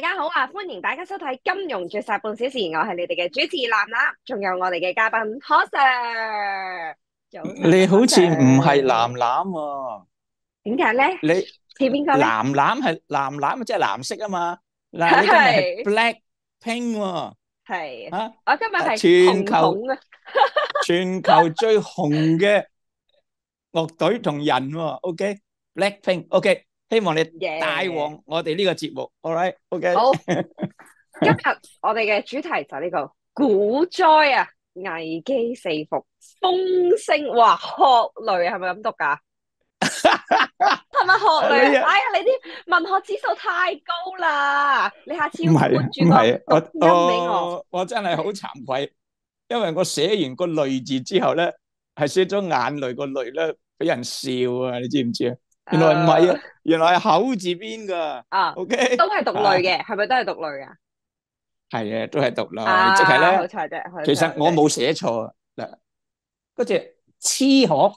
大家好啊！欢迎大家收睇《金融绝杀半小时》，我系你哋嘅主持蓝蓝，仲有我哋嘅嘉宾 h o s s r 你好似唔系蓝蓝喎？点解咧？你边个咧？蓝蓝系蓝蓝，即系蓝色啊嘛。嗱，你今日系 black pink。系啊，我今日系全球啊，全球最红嘅乐队同人。OK，black pink。OK。希望你大往我哋呢个节目，all right，ok，好。今日我哋嘅主题就呢个股灾啊，危机四伏，风声哇，学雷系咪咁读噶？系咪学雷？哎呀，你啲文学指数太高啦！你下次唔转个我，我真系好惭愧，因为我写完个雷字之后咧，系写咗眼泪个泪咧，俾人笑啊！你知唔知啊？原来唔系啊，原来系口字边噶。啊，OK，都系读类嘅，系咪都系读类啊？系啊，都系读类，即系咧。其实我冇写错嗱，嗰只痴壳，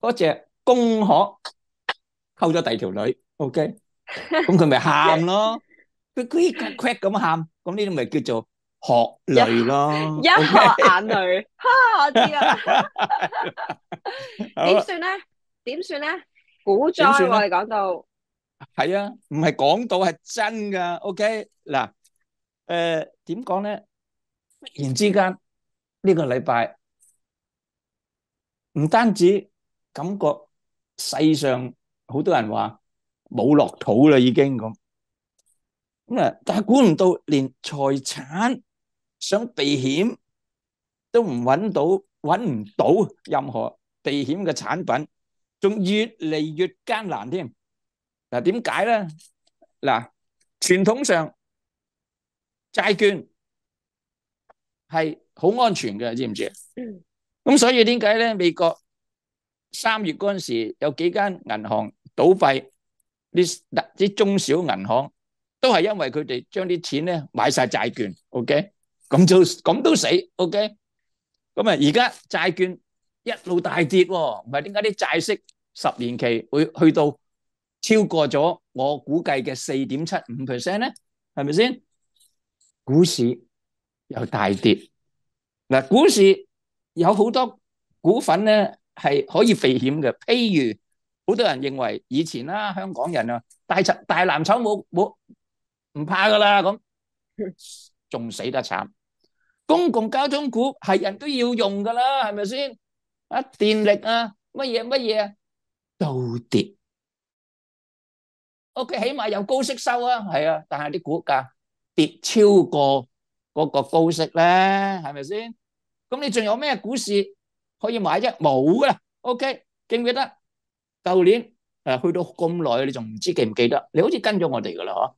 嗰只公壳，沟咗第二条女。OK，咁佢咪喊咯，佢龟 c k 咁喊，咁呢啲咪叫做学泪咯。一学眼泪，哈，我知啦。点算咧？点算咧？古灾我哋讲到系啊，唔系讲到系真噶。OK 嗱，诶点讲咧？然之间呢个礼拜唔单止感觉世上好多人话冇落土啦，已经咁咁啊！但系估唔到连财产想避险都唔揾到，揾唔到任何避险嘅产品。仲越嚟越艰难添，嗱点解咧？嗱，传统上债券系好安全嘅，知唔知？咁所以点解咧？美国三月嗰阵时有几间银行倒闭，啲啲中小银行都系因为佢哋将啲钱咧买晒债券，OK，咁都咁都死，OK，咁啊而家债券一路大跌，唔系点解啲债息？十年期会去到超过咗我估计嘅四点七五 percent 咧，系咪先？股市有大跌嗱，股市有好多股份咧系可以避险嘅，譬如好多人认为以前啦，香港人啊大贼大蓝筹冇冇唔怕噶啦咁，仲死得惨。公共交通股系人都要用噶啦，系咪先？啊电力啊乜嘢乜嘢啊？都跌，O K，起码有高息收啊，系啊，但系啲股价跌超过嗰个高息咧，系咪先？咁你仲有咩股市可以买啫？冇噶，O K，记唔记得旧年诶去到咁耐，你仲唔知记唔记得？你好似跟咗我哋噶啦，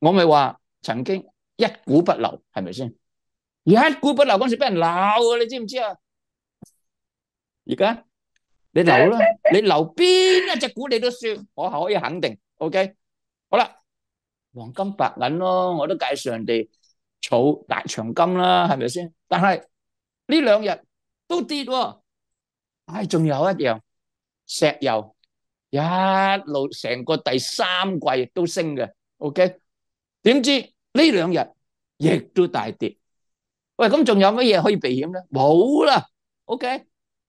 我咪话曾经一股不留，系咪先？一股不留嗰时俾人闹啊，你知唔知啊？而家？你留啦，你留边一只股你都算，我可以肯定。OK，好啦，黄金白银咯，我都介人哋储大长金啦，系咪先？但系呢两日都跌，唉，仲有一样石油一路成个第三季都升嘅，OK，点知呢两日亦都大跌。喂，咁仲有乜嘢可以避险咧？冇啦，OK，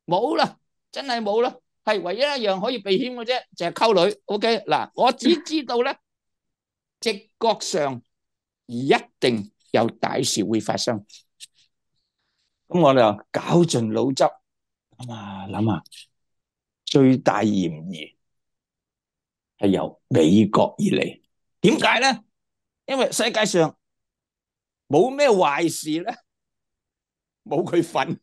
冇啦。真系冇啦，系唯一一样可以避险嘅啫，就系沟女。O K，嗱，我只知道咧，直觉上一定有大事会发生。咁我哋就绞尽脑汁咁啊谂下，最大嫌疑系由美国而嚟。点解咧？因为世界上冇咩坏事咧，冇佢份。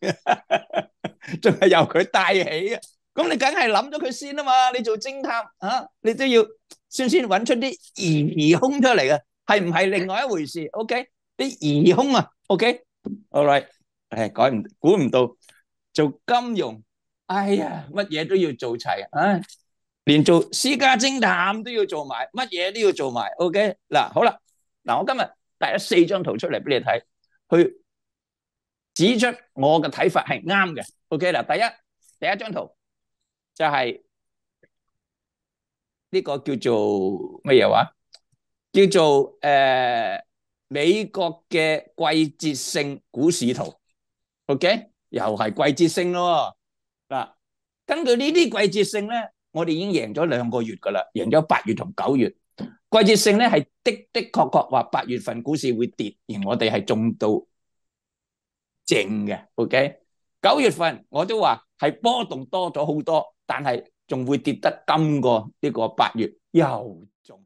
仲系由佢带起嘅，咁你梗系谂咗佢先啊嘛！你做侦探啊，你都要先先揾出啲疑疑凶出嚟嘅，系唔系另外一回事？OK，啲疑凶啊，OK，All right，诶，改唔估唔到做金融，哎呀，乜嘢都要做齐啊，连做私家侦探都要做埋，乜嘢都要做埋。OK，嗱，好啦，嗱，我今日带咗四张图出嚟俾你睇，去。指出我嘅睇法系啱嘅。OK 啦，第一第一张图就系呢个叫做乜嘢话？叫做诶美国嘅季节性股市图。OK，又系季节性咯。嗱，根据呢啲季节性咧，我哋已经赢咗两个月噶啦，赢咗八月同九月。季节性咧系的的确确话八月份股市会跌，而我哋系中到。静嘅，OK。九月份我都话系波动多咗好多，但系仲会跌得今过呢个八月又重。